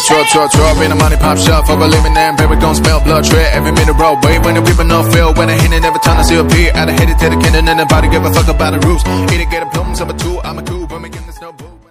truck, truck, truck, truck. In the money pop shop, I believe in them, paper do gon' spell blood. Tread every minute roll, Wait when the people no feel. When I hit it, every time I see a peer. I done hit it to the cannon and nobody give a fuck about the rules. Eat it, get a plums, I'm a two, I'm a 2 but We're making this no boom.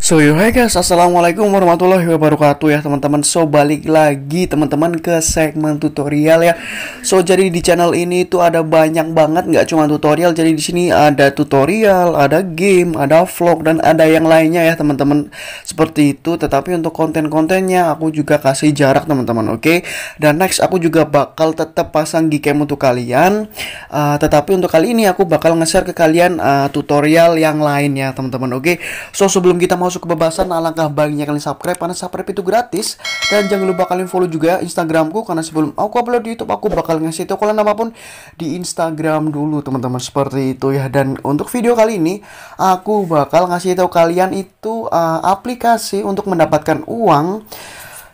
So yo hai guys, assalamualaikum warahmatullahi wabarakatuh ya teman-teman. So balik lagi teman-teman ke segmen tutorial ya. So jadi di channel ini itu ada banyak banget nggak cuma tutorial. Jadi di sini ada tutorial, ada game, ada vlog dan ada yang lainnya ya teman-teman. Seperti itu. Tetapi untuk konten-kontennya aku juga kasih jarak teman-teman. Oke. Okay? Dan next aku juga bakal tetap pasang gcam untuk kalian. Uh, tetapi untuk kali ini aku bakal nge-share ke kalian uh, tutorial yang lainnya teman-teman. Oke. Okay? So sebelum kita mau masuk ke alangkah nah, baiknya kalian subscribe karena subscribe itu gratis. Dan jangan lupa kalian follow juga Instagramku karena sebelum aku upload di YouTube aku bakal ngasih tahu kalian apapun di Instagram dulu teman-teman seperti itu ya. Dan untuk video kali ini aku bakal ngasih tahu kalian itu uh, aplikasi untuk mendapatkan uang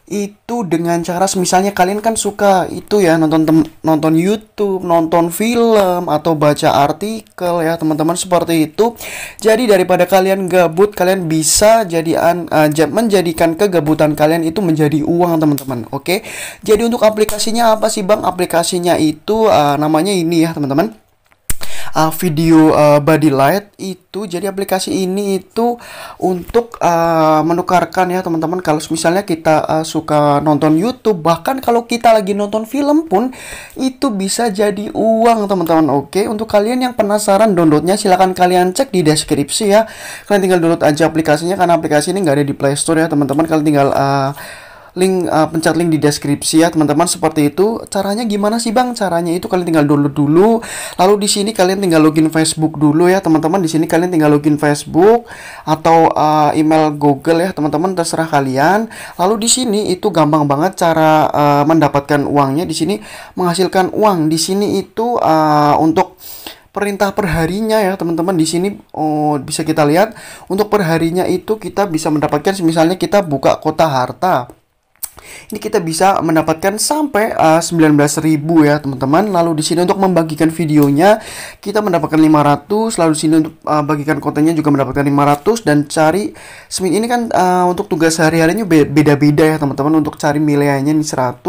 itu dengan cara misalnya kalian kan suka itu ya nonton tem nonton YouTube, nonton film atau baca artikel ya teman-teman seperti itu. Jadi daripada kalian gabut, kalian bisa jadian uh, menjadikan kegabutan kalian itu menjadi uang teman-teman. Oke. Jadi untuk aplikasinya apa sih Bang? Aplikasinya itu uh, namanya ini ya teman-teman uh, video uh, body light itu jadi aplikasi ini itu untuk uh, menukarkan ya teman-teman kalau misalnya kita uh, suka nonton YouTube bahkan kalau kita lagi nonton film pun itu bisa jadi uang teman-teman oke untuk kalian yang penasaran downloadnya silahkan kalian cek di deskripsi ya kalian tinggal download aja aplikasinya karena aplikasi ini nggak ada di Play Store ya teman-teman kalian tinggal uh, link uh, pencet link di deskripsi ya teman-teman seperti itu caranya gimana sih bang caranya itu kalian tinggal download dulu lalu di sini kalian tinggal login Facebook dulu ya teman-teman di sini kalian tinggal login Facebook atau uh, email Google ya teman-teman terserah kalian lalu di sini itu gampang banget cara uh, mendapatkan uangnya di sini menghasilkan uang di sini itu uh, untuk perintah perharinya ya teman-teman di sini oh, bisa kita lihat untuk perharinya itu kita bisa mendapatkan misalnya kita buka kota harta ini kita bisa mendapatkan sampai uh, eh, 19.000 ya teman-teman lalu di sini untuk membagikan videonya kita mendapatkan 500 lalu di sini untuk uh, bagikan kontennya juga mendapatkan 500 dan cari semin ini kan uh, untuk tugas sehari-harinya beda-beda ya teman-teman untuk cari miliannya ini 100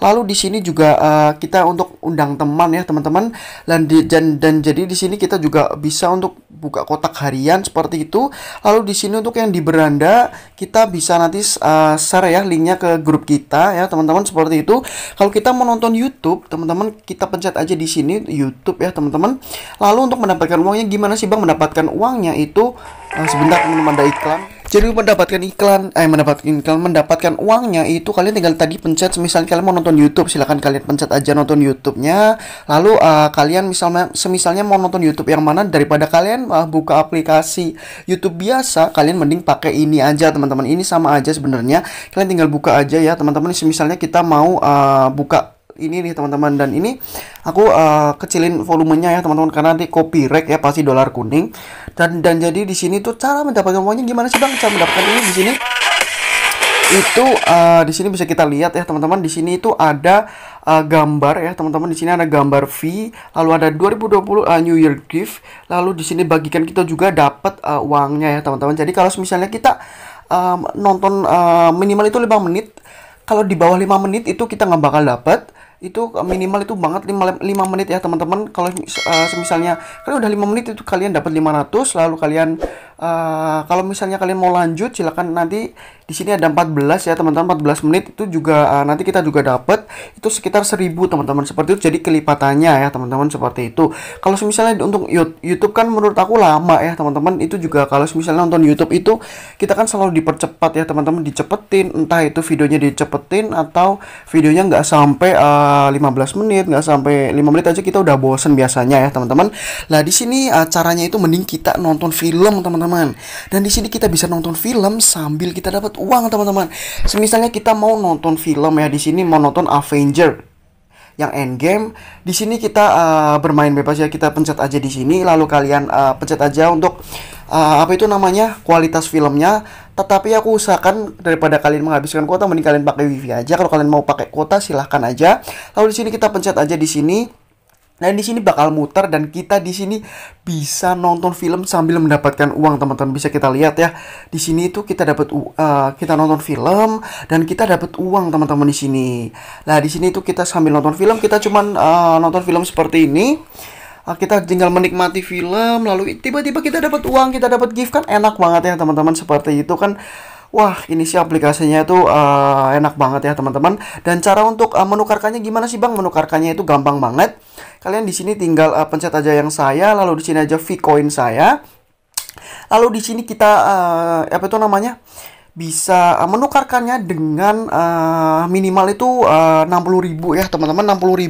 lalu di sini juga uh, kita untuk undang teman ya teman-teman dan, dan dan jadi di sini kita juga bisa untuk buka kotak harian seperti itu lalu di sini untuk yang di beranda kita bisa nanti uh, share ya linknya ke grup kita ya teman-teman seperti itu. Kalau kita mau nonton YouTube, teman-teman kita pencet aja di sini YouTube ya teman-teman. Lalu untuk mendapatkan uangnya gimana sih Bang mendapatkan uangnya itu uh, sebentar teman-teman ada iklan. Jadi mendapatkan iklan, eh mendapatkan iklan, mendapatkan uangnya itu kalian tinggal tadi pencet, misalnya kalian mau nonton YouTube, silahkan kalian pencet aja nonton YouTube-nya. Lalu uh, kalian misalnya, semisalnya mau nonton YouTube yang mana daripada kalian uh, buka aplikasi YouTube biasa, kalian mending pakai ini aja teman-teman. Ini sama aja sebenarnya. Kalian tinggal buka aja ya teman-teman. Semisalnya kita mau uh, buka ini nih teman-teman dan ini aku uh, kecilin volumenya ya teman-teman karena nanti copyright ya pasti dolar kuning dan dan jadi di sini tuh cara mendapatkan uangnya gimana sih bang cara mendapatkan ini di sini itu uh, di sini bisa kita lihat ya teman-teman di sini itu ada uh, gambar ya teman-teman di sini ada gambar V lalu ada 2020 uh, New Year gift lalu di sini bagikan kita juga dapat uh, uangnya ya teman-teman jadi kalau misalnya kita um, nonton uh, minimal itu 5 menit kalau di bawah 5 menit itu kita nggak bakal dapat itu eh, minimal itu banget 5, 5 menit ya teman-teman kalau uh, eh, misalnya kalian udah 5 menit itu kalian dapat 500 lalu kalian Uh, kalau misalnya kalian mau lanjut silahkan nanti di sini ada 14 ya teman-teman 14 menit itu juga uh, nanti kita juga dapat itu sekitar 1000 teman-teman seperti itu jadi kelipatannya ya teman-teman seperti itu kalau misalnya untuk YouTube kan menurut aku lama ya teman-teman itu juga kalau misalnya nonton YouTube itu kita kan selalu dipercepat ya teman-teman dicepetin entah itu videonya dicepetin atau videonya nggak sampai uh, eh, 15 menit nggak sampai 5 menit aja kita udah bosen biasanya ya teman-teman lah di sini uh, caranya itu mending kita nonton film teman-teman teman-teman. Dan di sini kita bisa nonton film sambil kita dapat uang, teman-teman. Semisalnya kita mau nonton film ya di sini mau nonton Avenger yang endgame. Di sini kita uh, bermain bebas ya, kita pencet aja di sini lalu kalian uh, pencet aja untuk uh, apa itu namanya kualitas filmnya tetapi aku usahakan daripada kalian menghabiskan kuota mending kalian pakai wifi aja kalau kalian mau pakai kuota silahkan aja lalu di sini kita pencet aja di sini Nah di sini bakal muter dan kita di sini bisa nonton film sambil mendapatkan uang teman-teman bisa kita lihat ya. Di sini itu kita dapat uh, kita nonton film dan kita dapat uang teman-teman di sini. Nah di sini itu kita sambil nonton film kita cuman uh, nonton film seperti ini. Uh, kita tinggal menikmati film lalu tiba-tiba kita dapat uang kita dapat gift kan enak banget ya teman-teman seperti itu kan. Wah, ini sih aplikasinya itu uh, enak banget ya teman-teman. Dan cara untuk uh, menukarkannya gimana sih bang? Menukarkannya itu gampang banget. Kalian di sini tinggal uh, pencet aja yang saya, lalu di sini aja coin saya. Lalu di sini kita uh, apa itu namanya? bisa eh, menukarkannya dengan uh, minimal itu uh, 60.000 ya teman-teman 60.000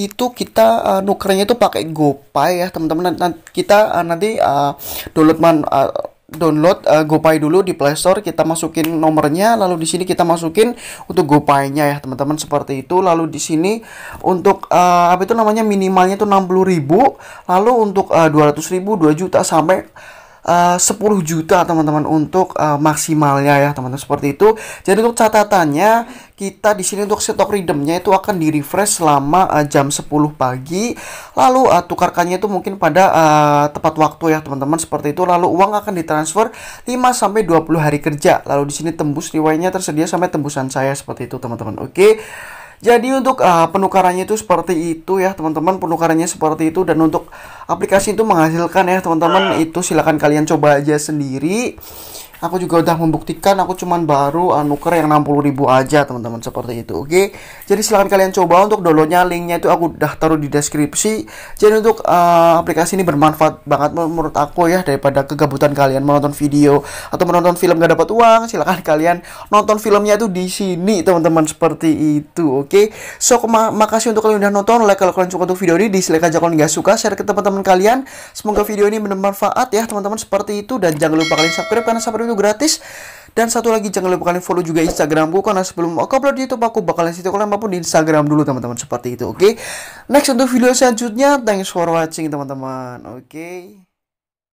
itu kita uh, nukernya itu pakai GoPay ya teman-teman kita uh, nanti uh, download man uh, download uh, GoPay dulu di Play Store, kita masukin nomornya, lalu di sini kita masukin untuk GoPay-nya ya, teman-teman seperti itu. Lalu di sini untuk uh, apa itu namanya minimalnya itu 60.000, lalu untuk uh, 200.000, 2 juta sampai Eh, uh, 10 juta teman-teman untuk uh, maksimalnya ya teman-teman seperti itu. Jadi untuk catatannya kita di sini untuk stok redeemnya itu akan di refresh selama uh, jam 10 pagi lalu uh, tukarkannya itu mungkin pada uh, tepat waktu ya teman-teman seperti itu lalu uang akan ditransfer 5 sampai 20 hari kerja lalu di sini tembus riwayatnya tersedia sampai tembusan saya seperti itu teman-teman oke okay? Jadi untuk uh, penukarannya itu seperti itu ya teman-teman penukarannya seperti itu dan untuk aplikasi itu menghasilkan ya teman-teman ah. itu silahkan kalian coba aja sendiri aku juga udah membuktikan aku cuman baru anuker nuker yang 60.000 aja teman-teman seperti itu oke okay? jadi silahkan kalian coba untuk downloadnya linknya itu aku udah taruh di deskripsi jadi untuk uh, aplikasi ini bermanfaat banget menurut aku ya daripada kegabutan kalian menonton video atau menonton film gak dapat uang silahkan kalian nonton filmnya itu di sini teman-teman seperti itu oke okay? so ma makasih untuk kalian udah nonton like kalau kalian suka untuk video ini dislike aja kalau nggak suka share ke teman-teman kalian semoga video ini bermanfaat ya teman-teman seperti itu dan jangan lupa kalian subscribe karena subscribe itu gratis dan satu lagi jangan lupa kalian follow juga Instagramku karena sebelum aku upload di YouTube aku bakalan situ kalian apapun di Instagram dulu teman-teman seperti itu oke okay? next untuk video selanjutnya thanks for watching teman-teman oke okay?